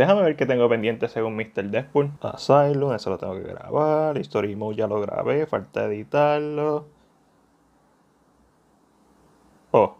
Déjame ver qué tengo pendiente según Mr. Deadpool. Asylum, eso lo tengo que grabar. History Mode ya lo grabé, falta editarlo. Oh,